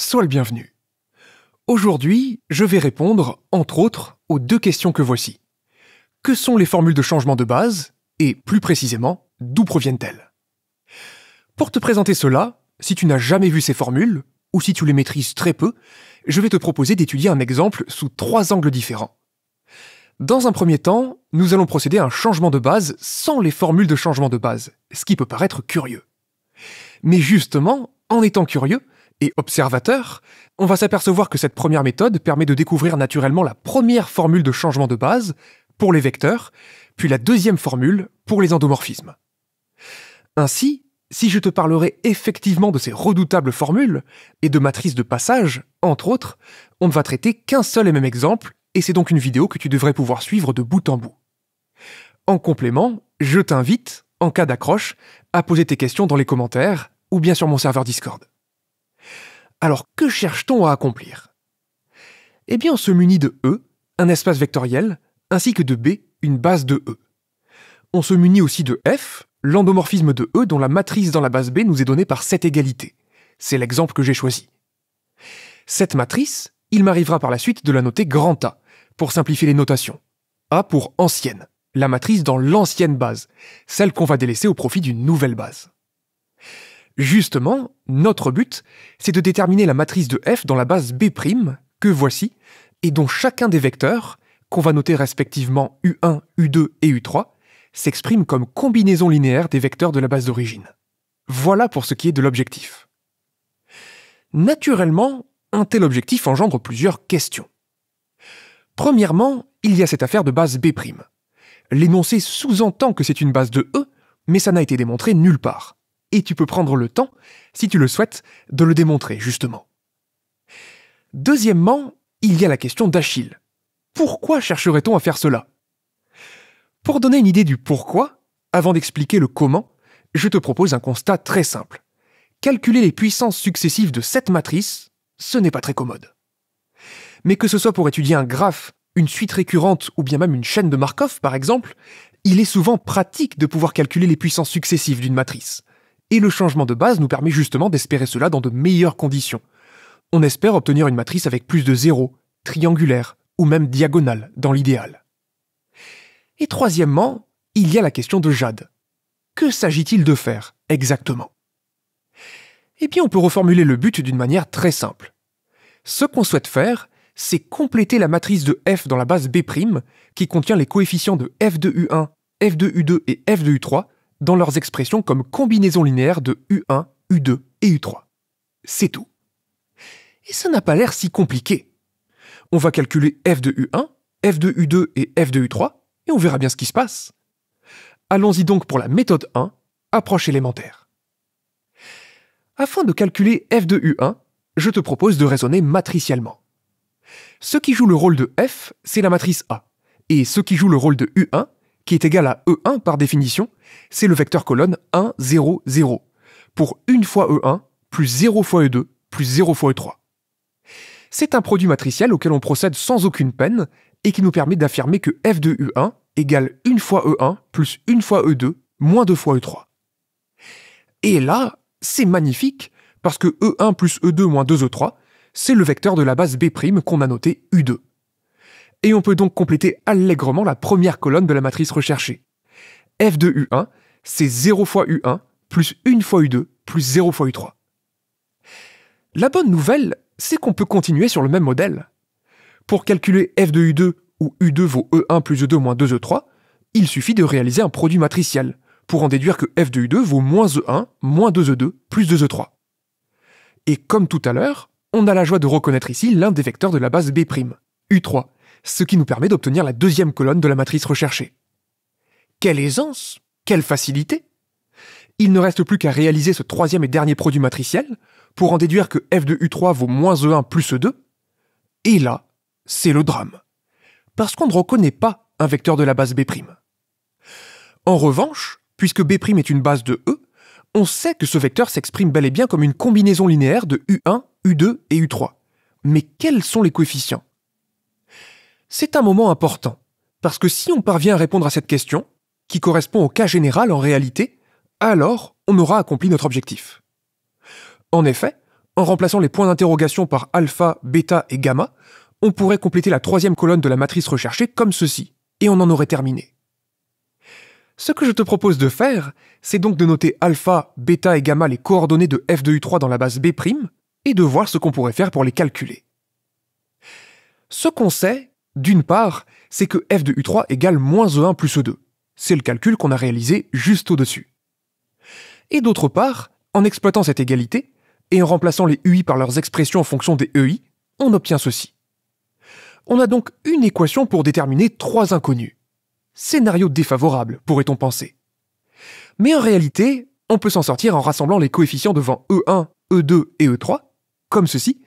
sois le bienvenu. Aujourd'hui, je vais répondre, entre autres, aux deux questions que voici. Que sont les formules de changement de base et, plus précisément, d'où proviennent-elles Pour te présenter cela, si tu n'as jamais vu ces formules, ou si tu les maîtrises très peu, je vais te proposer d'étudier un exemple sous trois angles différents. Dans un premier temps, nous allons procéder à un changement de base sans les formules de changement de base, ce qui peut paraître curieux. Mais justement, en étant curieux, et observateur, on va s'apercevoir que cette première méthode permet de découvrir naturellement la première formule de changement de base pour les vecteurs, puis la deuxième formule pour les endomorphismes. Ainsi, si je te parlerai effectivement de ces redoutables formules et de matrices de passage, entre autres, on ne va traiter qu'un seul et même exemple, et c'est donc une vidéo que tu devrais pouvoir suivre de bout en bout. En complément, je t'invite, en cas d'accroche, à poser tes questions dans les commentaires ou bien sur mon serveur Discord. Alors que cherche-t-on à accomplir Eh bien, on se munit de E, un espace vectoriel, ainsi que de B, une base de E. On se munit aussi de F, l'endomorphisme de E dont la matrice dans la base B nous est donnée par cette égalité. C'est l'exemple que j'ai choisi. Cette matrice, il m'arrivera par la suite de la noter grand A, pour simplifier les notations. A pour ancienne, la matrice dans l'ancienne base, celle qu'on va délaisser au profit d'une nouvelle base. Justement, notre but, c'est de déterminer la matrice de f dans la base B', que voici, et dont chacun des vecteurs, qu'on va noter respectivement U1, U2 et U3, s'exprime comme combinaison linéaire des vecteurs de la base d'origine. Voilà pour ce qui est de l'objectif. Naturellement, un tel objectif engendre plusieurs questions. Premièrement, il y a cette affaire de base B'. L'énoncé sous-entend que c'est une base de E, mais ça n'a été démontré nulle part et tu peux prendre le temps, si tu le souhaites, de le démontrer, justement. Deuxièmement, il y a la question d'Achille. Pourquoi chercherait-on à faire cela Pour donner une idée du pourquoi, avant d'expliquer le comment, je te propose un constat très simple. Calculer les puissances successives de cette matrice, ce n'est pas très commode. Mais que ce soit pour étudier un graphe, une suite récurrente ou bien même une chaîne de Markov, par exemple, il est souvent pratique de pouvoir calculer les puissances successives d'une matrice. Et le changement de base nous permet justement d'espérer cela dans de meilleures conditions. On espère obtenir une matrice avec plus de zéros, triangulaire ou même diagonale dans l'idéal. Et troisièmement, il y a la question de Jade. Que s'agit-il de faire exactement Eh bien, on peut reformuler le but d'une manière très simple. Ce qu'on souhaite faire, c'est compléter la matrice de f dans la base B', qui contient les coefficients de f de U1, f 2 U2 et f de U3, dans leurs expressions comme combinaison linéaire de U1, U2 et U3. C'est tout. Et ça n'a pas l'air si compliqué. On va calculer f de U1, f de U2 et f de U3, et on verra bien ce qui se passe. Allons-y donc pour la méthode 1, approche élémentaire. Afin de calculer f de U1, je te propose de raisonner matriciellement. Ce qui joue le rôle de f, c'est la matrice A, et ce qui joue le rôle de U1, qui est égal à E1 par définition, c'est le vecteur colonne 1, 0, 0, pour une fois E1, plus 0 fois E2, plus 0 fois E3. C'est un produit matriciel auquel on procède sans aucune peine et qui nous permet d'affirmer que f de e U1 égale 1 fois E1 plus 1 fois E2 moins 2 fois E3. Et là, c'est magnifique parce que E1 plus E2 moins 2E3, e c'est le vecteur de la base B' qu'on a noté U2 et on peut donc compléter allègrement la première colonne de la matrice recherchée. f de U1, c'est 0 fois U1 plus 1 fois U2 plus 0 fois U3. La bonne nouvelle, c'est qu'on peut continuer sur le même modèle. Pour calculer f de U2 où U2 vaut E1 plus E2 moins 2E3, e il suffit de réaliser un produit matriciel, pour en déduire que f de U2 vaut moins E1 moins 2E2 e plus 2E3. E et comme tout à l'heure, on a la joie de reconnaître ici l'un des vecteurs de la base B', U3, ce qui nous permet d'obtenir la deuxième colonne de la matrice recherchée. Quelle aisance Quelle facilité Il ne reste plus qu'à réaliser ce troisième et dernier produit matriciel pour en déduire que f de U3 vaut moins E1 plus E2. Et là, c'est le drame. Parce qu'on ne reconnaît pas un vecteur de la base B'. En revanche, puisque B' est une base de E, on sait que ce vecteur s'exprime bel et bien comme une combinaison linéaire de U1, U2 et U3. Mais quels sont les coefficients c'est un moment important, parce que si on parvient à répondre à cette question, qui correspond au cas général en réalité, alors on aura accompli notre objectif. En effet, en remplaçant les points d'interrogation par alpha, bêta et gamma, on pourrait compléter la troisième colonne de la matrice recherchée comme ceci, et on en aurait terminé. Ce que je te propose de faire, c'est donc de noter alpha, bêta et gamma les coordonnées de f de u3 dans la base B', et de voir ce qu'on pourrait faire pour les calculer. Ce qu'on sait, d'une part, c'est que f de U3 égale moins E1 plus E2. C'est le calcul qu'on a réalisé juste au-dessus. Et d'autre part, en exploitant cette égalité, et en remplaçant les UI par leurs expressions en fonction des EI, on obtient ceci. On a donc une équation pour déterminer trois inconnus. Scénario défavorable, pourrait-on penser. Mais en réalité, on peut s'en sortir en rassemblant les coefficients devant E1, E2 et E3, comme ceci,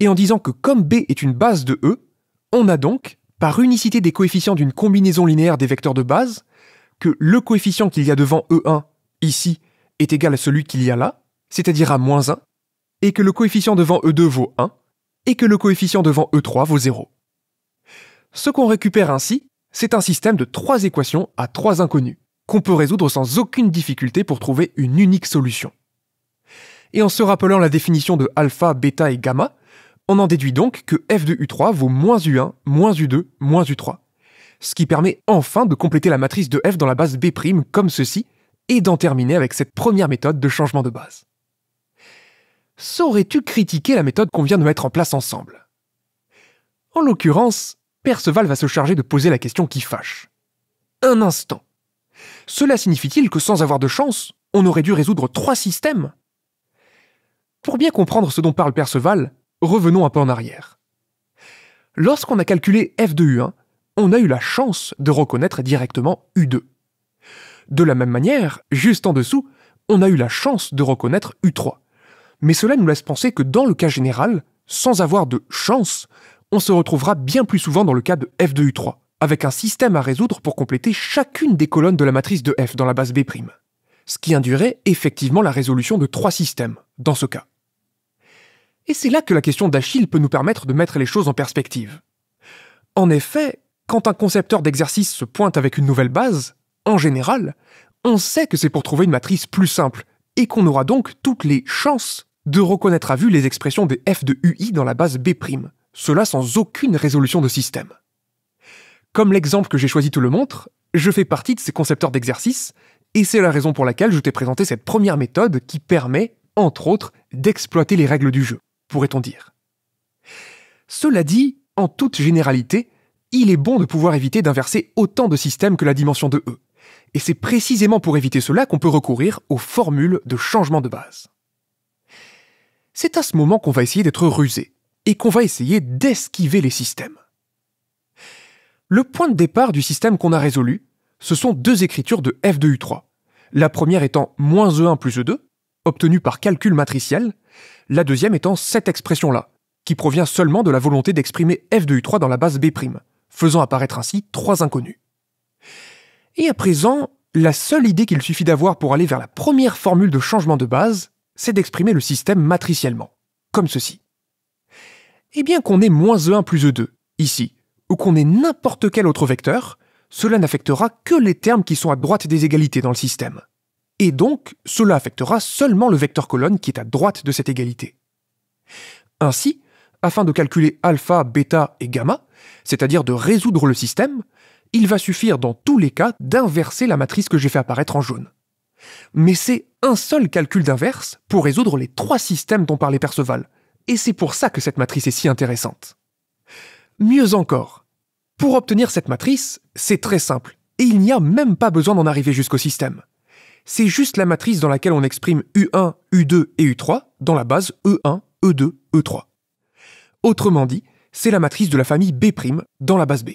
et en disant que comme B est une base de E, on a donc, par unicité des coefficients d'une combinaison linéaire des vecteurs de base, que le coefficient qu'il y a devant E1, ici, est égal à celui qu'il y a là, c'est-à-dire à moins 1, et que le coefficient devant E2 vaut 1, et que le coefficient devant E3 vaut 0. Ce qu'on récupère ainsi, c'est un système de trois équations à trois inconnues, qu'on peut résoudre sans aucune difficulté pour trouver une unique solution. Et en se rappelant la définition de alpha, bêta et gamma, on en déduit donc que f de u3 vaut moins u1, moins u2, moins u3. Ce qui permet enfin de compléter la matrice de f dans la base b' comme ceci, et d'en terminer avec cette première méthode de changement de base. Saurais-tu critiquer la méthode qu'on vient de mettre en place ensemble En l'occurrence, Perceval va se charger de poser la question qui fâche. Un instant. Cela signifie-t-il que sans avoir de chance, on aurait dû résoudre trois systèmes Pour bien comprendre ce dont parle Perceval, Revenons un peu en arrière. Lorsqu'on a calculé f de U1, on a eu la chance de reconnaître directement U2. De la même manière, juste en dessous, on a eu la chance de reconnaître U3. Mais cela nous laisse penser que dans le cas général, sans avoir de chance, on se retrouvera bien plus souvent dans le cas de f de U3, avec un système à résoudre pour compléter chacune des colonnes de la matrice de f dans la base B', ce qui induirait effectivement la résolution de trois systèmes, dans ce cas. Et c'est là que la question d'Achille peut nous permettre de mettre les choses en perspective. En effet, quand un concepteur d'exercice se pointe avec une nouvelle base, en général, on sait que c'est pour trouver une matrice plus simple, et qu'on aura donc toutes les chances de reconnaître à vue les expressions des f de ui dans la base b', cela sans aucune résolution de système. Comme l'exemple que j'ai choisi te le montre, je fais partie de ces concepteurs d'exercice, et c'est la raison pour laquelle je t'ai présenté cette première méthode qui permet, entre autres, d'exploiter les règles du jeu pourrait-on dire. Cela dit, en toute généralité, il est bon de pouvoir éviter d'inverser autant de systèmes que la dimension de E. Et c'est précisément pour éviter cela qu'on peut recourir aux formules de changement de base. C'est à ce moment qu'on va essayer d'être rusé et qu'on va essayer d'esquiver les systèmes. Le point de départ du système qu'on a résolu, ce sont deux écritures de F2U3, la première étant moins E1 plus E2, obtenue par calcul matriciel, la deuxième étant cette expression-là, qui provient seulement de la volonté d'exprimer f de u3 dans la base b', faisant apparaître ainsi trois inconnus. Et à présent, la seule idée qu'il suffit d'avoir pour aller vers la première formule de changement de base, c'est d'exprimer le système matriciellement, comme ceci. Eh bien qu'on ait moins E1 plus E2, ici, ou qu'on ait n'importe quel autre vecteur, cela n'affectera que les termes qui sont à droite des égalités dans le système et donc cela affectera seulement le vecteur colonne qui est à droite de cette égalité. Ainsi, afin de calculer alpha, bêta et gamma, c'est-à-dire de résoudre le système, il va suffire dans tous les cas d'inverser la matrice que j'ai fait apparaître en jaune. Mais c'est un seul calcul d'inverse pour résoudre les trois systèmes dont parlait Perceval, et c'est pour ça que cette matrice est si intéressante. Mieux encore, pour obtenir cette matrice, c'est très simple, et il n'y a même pas besoin d'en arriver jusqu'au système c'est juste la matrice dans laquelle on exprime U1, U2 et U3 dans la base E1, E2, E3. Autrement dit, c'est la matrice de la famille B' dans la base B.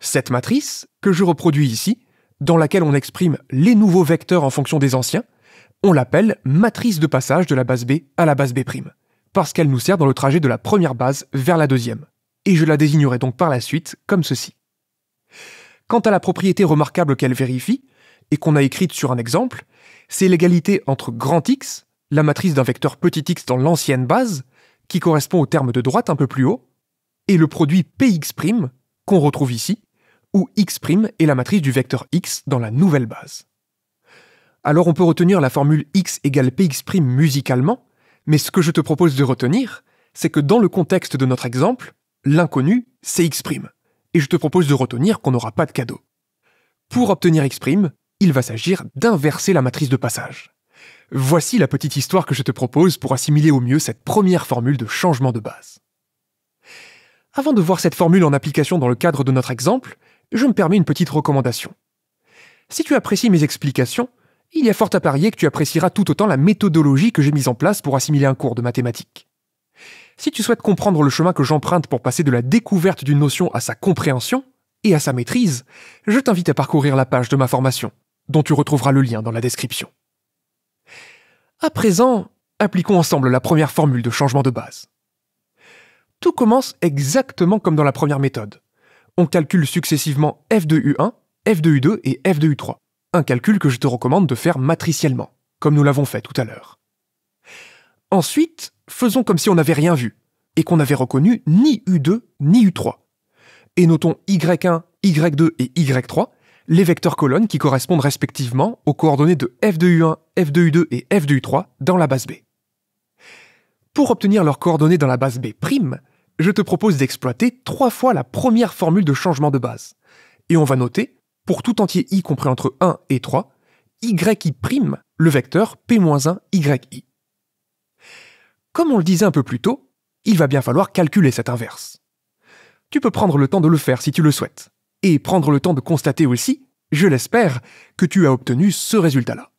Cette matrice, que je reproduis ici, dans laquelle on exprime les nouveaux vecteurs en fonction des anciens, on l'appelle matrice de passage de la base B à la base B', parce qu'elle nous sert dans le trajet de la première base vers la deuxième, et je la désignerai donc par la suite comme ceci. Quant à la propriété remarquable qu'elle vérifie, et qu'on a écrite sur un exemple, c'est l'égalité entre grand X, la matrice d'un vecteur petit x dans l'ancienne base, qui correspond au terme de droite un peu plus haut, et le produit px' qu'on retrouve ici, où x' est la matrice du vecteur x dans la nouvelle base. Alors on peut retenir la formule x égale px' musicalement, mais ce que je te propose de retenir, c'est que dans le contexte de notre exemple, l'inconnu, c'est x', et je te propose de retenir qu'on n'aura pas de cadeau. Pour obtenir x', il va s'agir d'inverser la matrice de passage. Voici la petite histoire que je te propose pour assimiler au mieux cette première formule de changement de base. Avant de voir cette formule en application dans le cadre de notre exemple, je me permets une petite recommandation. Si tu apprécies mes explications, il y a fort à parier que tu apprécieras tout autant la méthodologie que j'ai mise en place pour assimiler un cours de mathématiques. Si tu souhaites comprendre le chemin que j'emprunte pour passer de la découverte d'une notion à sa compréhension et à sa maîtrise, je t'invite à parcourir la page de ma formation dont tu retrouveras le lien dans la description. À présent, appliquons ensemble la première formule de changement de base. Tout commence exactement comme dans la première méthode. On calcule successivement f de U1, f 2 U2 et f 2 U3, un calcul que je te recommande de faire matriciellement, comme nous l'avons fait tout à l'heure. Ensuite, faisons comme si on n'avait rien vu, et qu'on n'avait reconnu ni U2 ni U3, et notons Y1, Y2 et Y3 les vecteurs colonnes qui correspondent respectivement aux coordonnées de f de u1, f de u2 et f de u3 dans la base B. Pour obtenir leurs coordonnées dans la base B', je te propose d'exploiter trois fois la première formule de changement de base. Et on va noter, pour tout entier i compris entre 1 et 3, yi', le vecteur p-1yi. Comme on le disait un peu plus tôt, il va bien falloir calculer cette inverse. Tu peux prendre le temps de le faire si tu le souhaites et prendre le temps de constater aussi, je l'espère, que tu as obtenu ce résultat-là.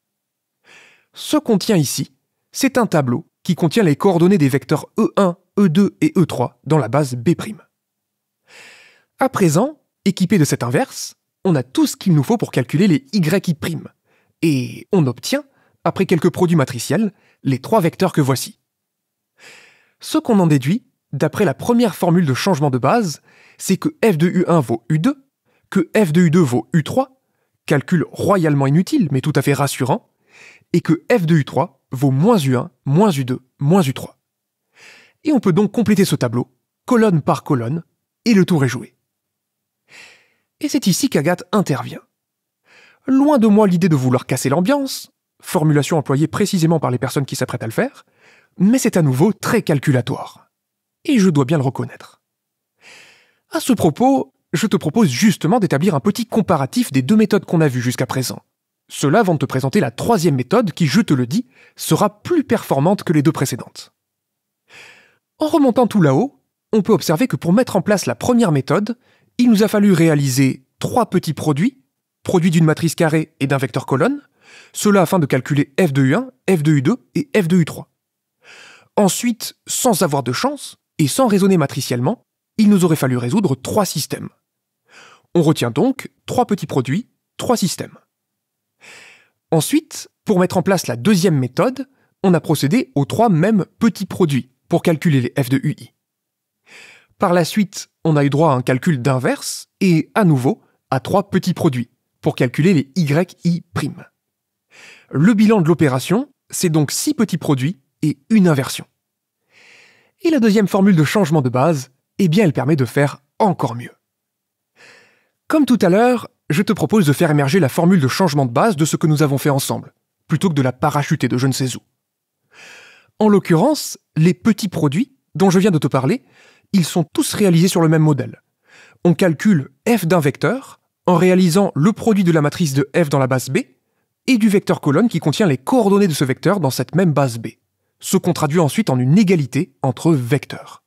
Ce qu'on tient ici, c'est un tableau qui contient les coordonnées des vecteurs E1, E2 et E3 dans la base B'. À présent, équipé de cet inverse, on a tout ce qu'il nous faut pour calculer les Y'. et on obtient, après quelques produits matriciels, les trois vecteurs que voici. Ce qu'on en déduit, d'après la première formule de changement de base, c'est que f de U1 vaut U2, que f de u2 vaut u3, calcul royalement inutile mais tout à fait rassurant, et que f de u3 vaut moins u1, moins u2, moins u3. Et on peut donc compléter ce tableau, colonne par colonne, et le tour est joué. Et c'est ici qu'Agathe intervient. Loin de moi l'idée de vouloir casser l'ambiance, formulation employée précisément par les personnes qui s'apprêtent à le faire, mais c'est à nouveau très calculatoire. Et je dois bien le reconnaître. À ce propos, je te propose justement d'établir un petit comparatif des deux méthodes qu'on a vues jusqu'à présent. Cela avant de te présenter la troisième méthode qui, je te le dis, sera plus performante que les deux précédentes. En remontant tout là-haut, on peut observer que pour mettre en place la première méthode, il nous a fallu réaliser trois petits produits, produits d'une matrice carrée et d'un vecteur colonne, cela afin de calculer f de u1, f de u2 et f de u3. Ensuite, sans avoir de chance, et sans raisonner matriciellement, il nous aurait fallu résoudre trois systèmes. On retient donc trois petits produits, trois systèmes. Ensuite, pour mettre en place la deuxième méthode, on a procédé aux trois mêmes petits produits pour calculer les f de ui. Par la suite, on a eu droit à un calcul d'inverse et, à nouveau, à trois petits produits pour calculer les yi'. Le bilan de l'opération, c'est donc six petits produits et une inversion. Et la deuxième formule de changement de base, eh bien elle permet de faire encore mieux. Comme tout à l'heure, je te propose de faire émerger la formule de changement de base de ce que nous avons fait ensemble, plutôt que de la parachuter de je ne sais où. En l'occurrence, les petits produits dont je viens de te parler, ils sont tous réalisés sur le même modèle. On calcule f d'un vecteur en réalisant le produit de la matrice de f dans la base B et du vecteur colonne qui contient les coordonnées de ce vecteur dans cette même base B, ce qu'on traduit ensuite en une égalité entre vecteurs.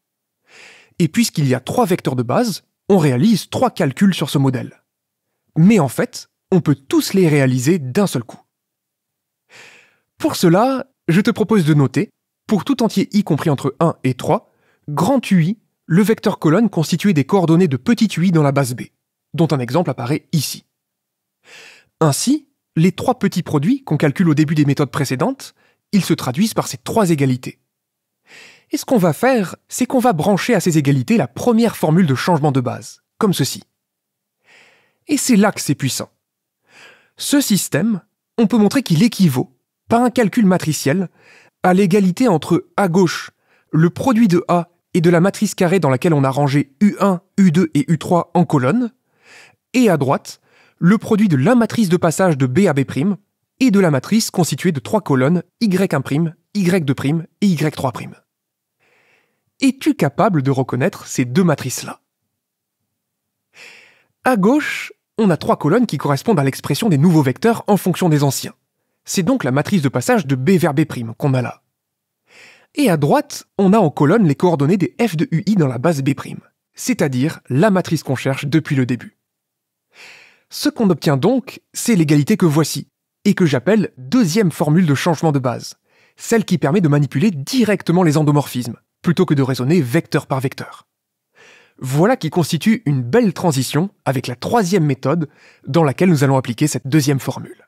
Et puisqu'il y a trois vecteurs de base, on réalise trois calculs sur ce modèle. Mais en fait, on peut tous les réaliser d'un seul coup. Pour cela, je te propose de noter, pour tout entier i compris entre 1 et 3, grand UI, le vecteur colonne constitué des coordonnées de petit ui dans la base B, dont un exemple apparaît ici. Ainsi, les trois petits produits qu'on calcule au début des méthodes précédentes, ils se traduisent par ces trois égalités. Et ce qu'on va faire, c'est qu'on va brancher à ces égalités la première formule de changement de base, comme ceci. Et c'est là que c'est puissant. Ce système, on peut montrer qu'il équivaut, par un calcul matriciel, à l'égalité entre à gauche, le produit de A et de la matrice carrée dans laquelle on a rangé U1, U2 et U3 en colonne, et à droite, le produit de la matrice de passage de B à B' et de la matrice constituée de trois colonnes Y1', Y2' et Y3' es-tu capable de reconnaître ces deux matrices-là À gauche, on a trois colonnes qui correspondent à l'expression des nouveaux vecteurs en fonction des anciens. C'est donc la matrice de passage de B vers B' qu'on a là. Et à droite, on a en colonne les coordonnées des f de ui dans la base B', c'est-à-dire la matrice qu'on cherche depuis le début. Ce qu'on obtient donc, c'est l'égalité que voici, et que j'appelle deuxième formule de changement de base, celle qui permet de manipuler directement les endomorphismes, plutôt que de raisonner vecteur par vecteur. Voilà qui constitue une belle transition avec la troisième méthode dans laquelle nous allons appliquer cette deuxième formule.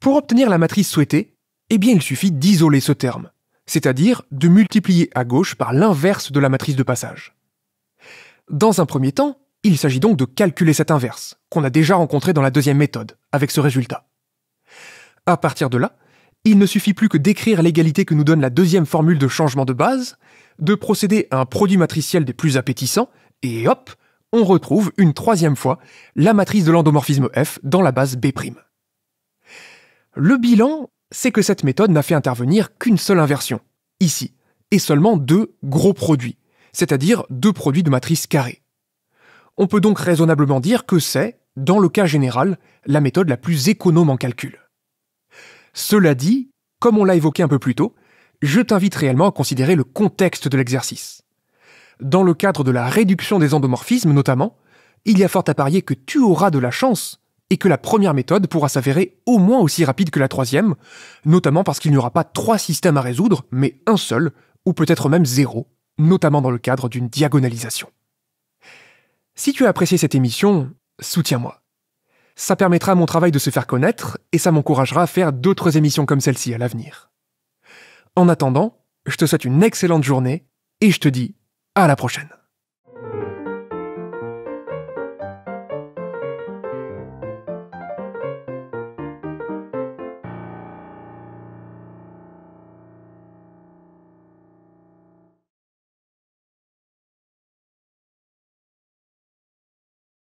Pour obtenir la matrice souhaitée, eh bien il suffit d'isoler ce terme, c'est-à-dire de multiplier à gauche par l'inverse de la matrice de passage. Dans un premier temps, il s'agit donc de calculer cette inverse, qu'on a déjà rencontrée dans la deuxième méthode, avec ce résultat. À partir de là, il ne suffit plus que d'écrire l'égalité que nous donne la deuxième formule de changement de base, de procéder à un produit matriciel des plus appétissants, et hop, on retrouve une troisième fois la matrice de l'endomorphisme F dans la base B'. Le bilan, c'est que cette méthode n'a fait intervenir qu'une seule inversion, ici, et seulement deux gros produits, c'est-à-dire deux produits de matrice carrée. On peut donc raisonnablement dire que c'est, dans le cas général, la méthode la plus économe en calcul. Cela dit, comme on l'a évoqué un peu plus tôt, je t'invite réellement à considérer le contexte de l'exercice. Dans le cadre de la réduction des endomorphismes notamment, il y a fort à parier que tu auras de la chance et que la première méthode pourra s'avérer au moins aussi rapide que la troisième, notamment parce qu'il n'y aura pas trois systèmes à résoudre, mais un seul, ou peut-être même zéro, notamment dans le cadre d'une diagonalisation. Si tu as apprécié cette émission, soutiens-moi. Ça permettra à mon travail de se faire connaître et ça m'encouragera à faire d'autres émissions comme celle-ci à l'avenir. En attendant, je te souhaite une excellente journée et je te dis à la prochaine.